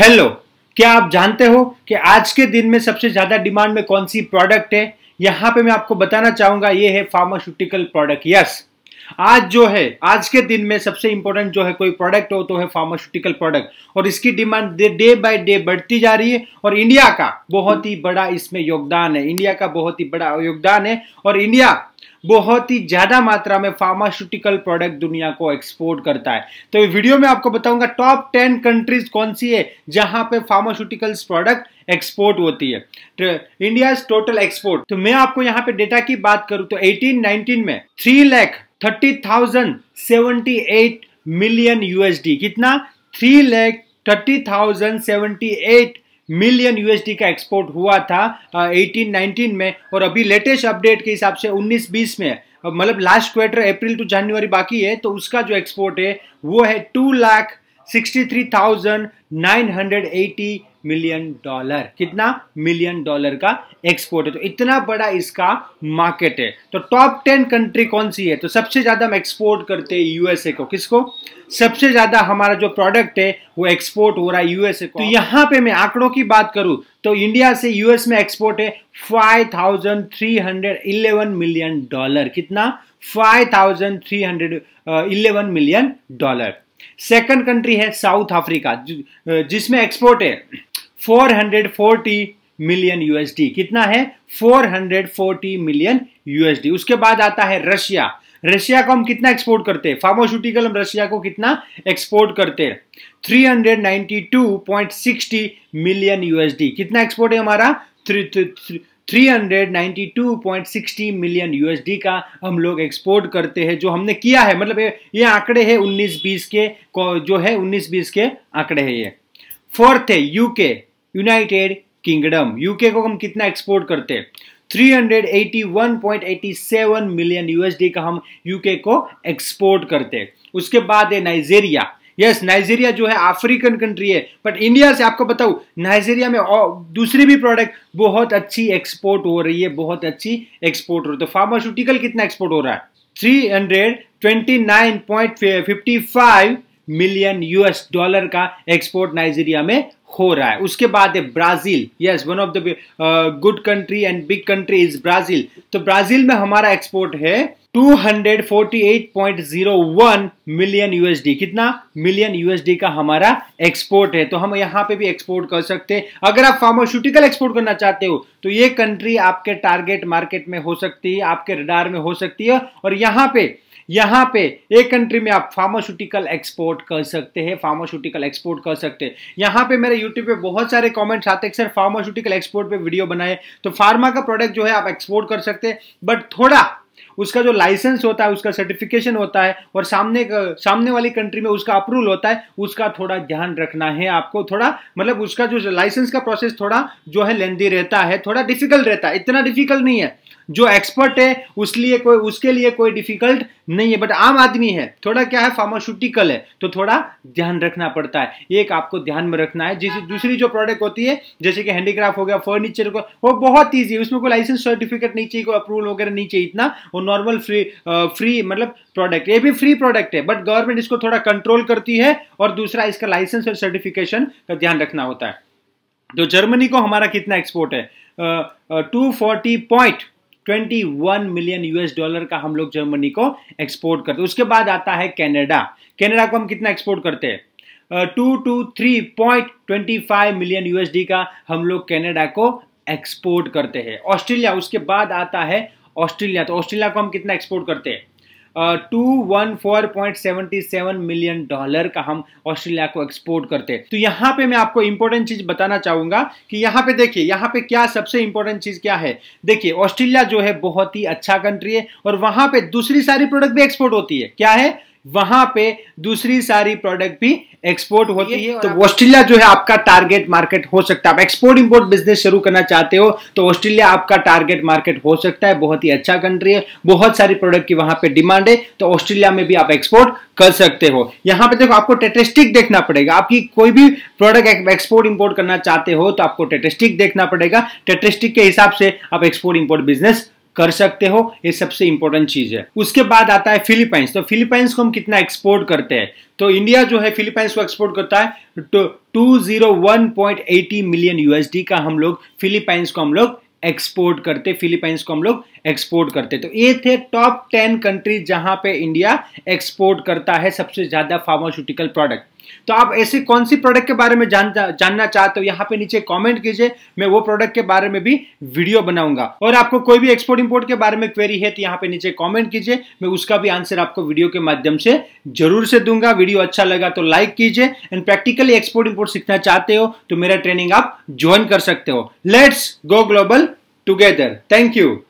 hello क्या आप जानते हो कि आज के दिन में सबसे ज़्यादा डिमांड में कौन सी प्रोडक्ट है यहां पे मैं आपको बताना चाहूंगा ये है फार्मास्यूटिकल प्रोडक्ट यस आज जो है आज के दिन में सबसे इंपॉर्टेंट जो है कोई प्रोडक्ट हो तो है फार्मास्यूटिकल प्रोडक्ट और इसकी डिमांड डे बाय डे बढ़ती जा रही है और इंडिया का बहुत ही बड़ा इसमें योगदान है इंडिया का बहुत ही बड़ा योगदान है और इंडिया बहुत ही ज्यादा मात्रा में फार्मास्यूटिकल प्रोडक्ट दुनिया को एक्सपोर्ट करता है तो ये वीडियो में आपको बताऊंगा टॉप टेन कंट्रीज कौन सी है जहां पे फार्मास्यूटिकल्स प्रोडक्ट एक्सपोर्ट होती है तो इंडिया टोटल एक्सपोर्ट तो मैं आपको यहाँ पे डेटा की बात करूं तो 18-19 में three lakh thirty thousand seventy eight million USD कितना three lakh thirty thousand seventy eight million USD का एक्सपोर्ट हुआ था एटीन नाइनटीन में और अभी लेटेस्ट अपडेट के हिसाब से उन्नीस बीस में मतलब last quarter April to January बाकी है तो उसका जो एक्सपोर्ट है वो है two lakh sixty three thousand nine hundred eighty million dollar कितना मिलियन डॉलर का एक्सपोर्ट है तो इतना बड़ा इसका मार्केट है तो टॉप टेन कंट्री कौन सी है तो सबसे ज्यादा हम एक्सपोर्ट करते हैं यूएसए को किसको सबसे ज्यादा हमारा जो प्रोडक्ट है वो एक्सपोर्ट हो रहा है यूएसए को तो यहाँ पे मैं आंकड़ों की बात करूं तो इंडिया से यूएस में एक्सपोर्ट है फाइव मिलियन डॉलर कितना five million dollar second country है साउथ अफ्रीका जिसमें एक्सपोर्ट है 440 मिलियन यूएसडी कितना है 440 मिलियन यूएसडी उसके बाद आता है रशिया रशिया को हम कितना एक्सपोर्ट करते हैं फार्मास्यूटिकल हम रशिया को कितना एक्सपोर्ट करते हैं 392.60 मिलियन यूएसडी कितना एक्सपोर्ट है हमारा 392.60 मिलियन यूएसडी का हम लोग एक्सपोर्ट करते हैं जो हमने किया है मतलब ये आंकड़े हैं 19 बीस के जो है 19 बीस के आंकड़े हैं ये फोर्थ है यूके यूनाइटेड किंगडम यूके को हम कितना एक्सपोर्ट करते हैं 381.87 मिलियन यूएसडी का हम यूके को एक्सपोर्ट करते हैं उसके बाद है नाइजेरिया यस नाइजेरिया नाइजीरिया जो है अफ्रीकन कंट्री है बट इंडिया से आपको बताऊं नाइजीरिया में दूसरी भी प्रोडक्ट बहुत अच्छी एक्सपोर्ट हो रही है बहुत अच्छी एक्सपोर्ट हो रही है तो फार्मास्यूटिकल कितना एक्सपोर्ट हो रहा है थ्री मिलियन यूएस डॉलर का एक्सपोर्ट नाइजीरिया में हो रहा है उसके बाद है Brazil yes one of the good country and big country is Brazil तो ब्राजील में हमारा एक्सपोर्ट है 248.01 मिलियन यूएसडी कितना मिलियन यूएसडी का हमारा एक्सपोर्ट है तो हम यहां पे भी एक्सपोर्ट कर सकते हैं अगर आप फार्मास्यूटिकल एक्सपोर्ट करना चाहते हो तो ये कंट्री आपके टारगेट मार्केट में हो सकती है आपके रडार में हो सकती है और यहां पे यहाँ पे एक कंट्री में आप फार्मास्यूटिकल एक्सपोर्ट कर सकते हैं फार्मास्यूटिकल एक्सपोर्ट कर सकते हैं यहाँ पे मेरे यूट्यूब पे बहुत सारे कमेंट्स आते हैं सर फार्मास्यूटिकल एक्सपोर्ट पे वीडियो बनाए तो फार्मा का प्रोडक्ट जो है आप एक्सपोर्ट कर सकते हैं बट थोड़ा उसका जो लाइसेंस होता है उसका सर्टिफिकेशन होता है और सामने सामने वाली कंट्री में उसका अप्रूवल होता है उसका थोड़ा ध्यान रखना है आपको थोड़ा मतलब उसका जो लाइसेंस का प्रोसेस थोड़ा जो है लेंदी रहता है थोड़ा डिफिकल्ट रहता है इतना डिफिकल्ट नहीं है जो एक्सपर्ट है लिए कोई उसके लिए कोई डिफिकल्ट नहीं है बट आम आदमी है थोड़ा क्या है फार्मास्यूटिकल है तो थोड़ा ध्यान रखना पड़ता है एक आपको ध्यान में रखना है जैसे दूसरी जो प्रोडक्ट होती है जैसे कि हैंडीक्राफ्ट हो गया फर्नीचर को वो बहुत ईजी है उसमें कोई लाइसेंस सर्टिफिकेट नहीं चाहिए कोई अप्रूवल वगैरह नहीं चाहिए इतना और नॉर्मल फ्री फ्री मतलब प्रोडक्ट ये भी फ्री प्रोडक्ट है बट गवर्नमेंट इसको थोड़ा कंट्रोल करती है और दूसरा इसका लाइसेंस और सर्टिफिकेशन का ध्यान रखना होता है तो जर्मनी को हमारा कितना एक्सपोर्ट है two forty point 21 million US dollar का हम लोग जर्मनी को एक्सपोर्ट करते उसके बाद आता है कनाडा कनाडा को हम कितना एक्सपोर्ट करते हैं two two three point twenty five million USD का हम लोग कनाडा को एक्सपोर्ट करते हैं ऑस्ट्रेलिया उसके बाद आता है ऑस्ट्रेलिया तो ऑस्ट्रेलिया को हम कितना एक्सपोर्ट करते हैं two one four point seventy seven million dollar का हम ऑस्ट्रेलिया को एक्सपोर्ट करते हैं तो यहाँ पे मैं आपको इंपॉर्टेंट चीज बताना चाहूंगा कि यहाँ पे देखिए यहाँ पे क्या सबसे इंपॉर्टेंट चीज क्या है देखिए ऑस्ट्रेलिया जो है बहुत ही अच्छा कंट्री है और वहां पे दूसरी सारी प्रोडक्ट भी एक्सपोर्ट होती है क्या है वहां पे दूसरी सारी प्रोडक्ट भी एक्सपोर्ट होती है तो ऑस्ट्रेलिया जो है आपका टारगेट मार्केट हो सकता है आप एक्सपोर्ट इंपोर्ट बिजनेस शुरू करना चाहते हो तो ऑस्ट्रेलिया आपका टारगेट मार्केट हो सकता है बहुत ही अच्छा कंट्री है बहुत सारी प्रोडक्ट की वहां पे डिमांड है तो ऑस्ट्रेलिया में भी आप एक्सपोर्ट कर सकते हो यहाँ पे देखो आपको टेटेस्टिक देखना पड़ेगा आपकी कोई भी प्रोडक्ट एक्सपोर्ट इंपोर्ट करना चाहते हो तो आपको टेटेस्टिक देखना पड़ेगा टेटेस्टिक के हिसाब से आप एक्सपोर्ट इंपोर्ट बिजनेस कर सकते हो ये सबसे इंपॉर्टेंट चीज है उसके बाद आता है फिलीपाइंस तो फिलीपाइंस को हम कितना एक्सपोर्ट करते हैं तो इंडिया जो है फिलीपींस को एक्सपोर्ट करता है तो 201.80 मिलियन यूएसडी का हम लोग फिलीपींस को हम लोग एक्सपोर्ट करते फिलीपाइंस को हम लोग एक्सपोर्ट करते तो ये थे टॉप टेन कंट्रीज जहां पे इंडिया एक्सपोर्ट करता है सबसे ज्यादा फार्मास्यूटिकल प्रोडक्ट तो आप ऐसे कौन सी प्रोडक्ट के बारे में जान जानना चाहते हो यहाँ पे नीचे कमेंट कीजिए मैं वो प्रोडक्ट के बारे में भी वीडियो बनाऊंगा और आपको कोई भी एक्सपोर्ट इंपोर्ट के बारे में क्वेरी है तो यहाँ पे नीचे कमेंट कीजिए मैं उसका भी आंसर आपको वीडियो के माध्यम से जरूर से दूंगा वीडियो अच्छा लगा तो लाइक कीजिए एंड प्रैक्टिकली एक्सपोर्ट इंपोर्ट सीखना चाहते हो तो मेरा ट्रेनिंग आप ज्वाइन कर सकते हो let's go global together thank you